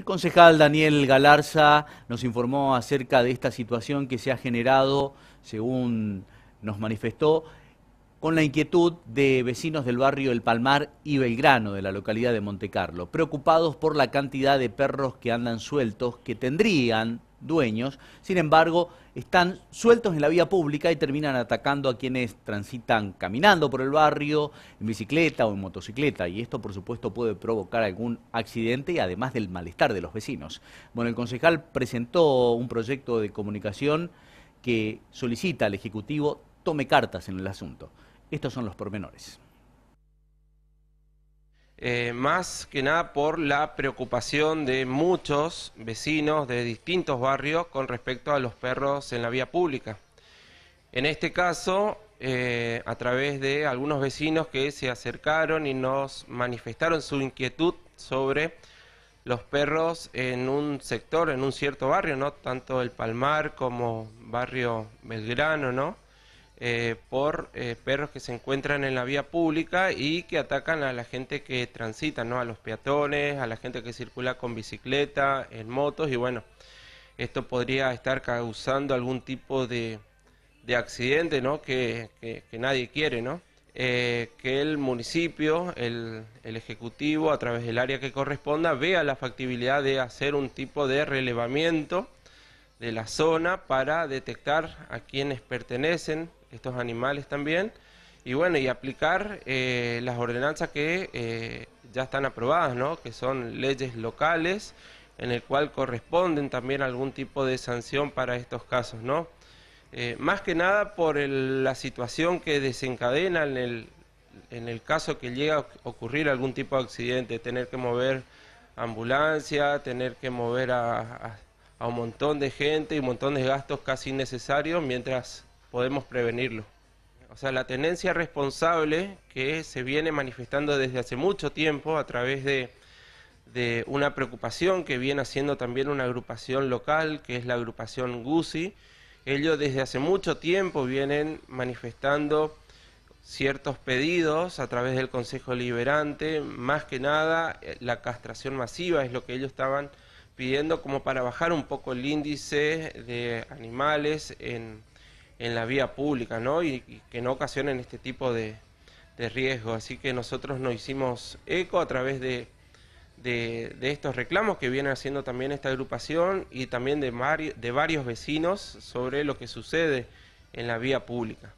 El concejal Daniel Galarza nos informó acerca de esta situación que se ha generado, según nos manifestó, con la inquietud de vecinos del barrio El Palmar y Belgrano de la localidad de Montecarlo, preocupados por la cantidad de perros que andan sueltos que tendrían dueños, sin embargo, están sueltos en la vía pública y terminan atacando a quienes transitan caminando por el barrio, en bicicleta o en motocicleta. Y esto, por supuesto, puede provocar algún accidente y además del malestar de los vecinos. Bueno, el concejal presentó un proyecto de comunicación que solicita al Ejecutivo tome cartas en el asunto. Estos son los pormenores. Eh, más que nada por la preocupación de muchos vecinos de distintos barrios con respecto a los perros en la vía pública. En este caso, eh, a través de algunos vecinos que se acercaron y nos manifestaron su inquietud sobre los perros en un sector, en un cierto barrio, ¿no? Tanto el Palmar como barrio Belgrano, ¿no? Eh, por eh, perros que se encuentran en la vía pública y que atacan a la gente que transita, ¿no? a los peatones, a la gente que circula con bicicleta, en motos y bueno, esto podría estar causando algún tipo de, accidente ¿no? que, nadie quiere, ¿no? Eh, que el municipio, el, el, ejecutivo, a través del área que corresponda, vea la factibilidad de hacer un tipo de relevamiento de la zona para detectar a quienes pertenecen estos animales también. Y bueno, y aplicar eh, las ordenanzas que eh, ya están aprobadas, ¿no? que son leyes locales, en el cual corresponden también algún tipo de sanción para estos casos. ¿no? Eh, más que nada por la situación que desencadena en el, en el caso que llega a ocurrir algún tipo de accidente, tener que mover ambulancia, tener que mover a, a, a, un montón de gente y un montón de gastos casi innecesarios, mientras podemos prevenirlo. O sea, la tenencia responsable que se viene manifestando desde hace mucho tiempo a través de, una preocupación que viene haciendo también una agrupación local, que es la agrupación GUSI. Ellos desde hace mucho tiempo vienen manifestando ciertos pedidos a través del Consejo Liberante, más que nada eh, la castración masiva es lo que ellos estaban pidiendo como para bajar un poco el índice de animales en, en la vía pública, ¿no? Y, que no ocasionen este tipo de, de, riesgo. Así que nosotros nos hicimos eco a través de, de, estos reclamos que viene haciendo también esta agrupación y también de, de varios vecinos sobre lo que sucede en la vía pública.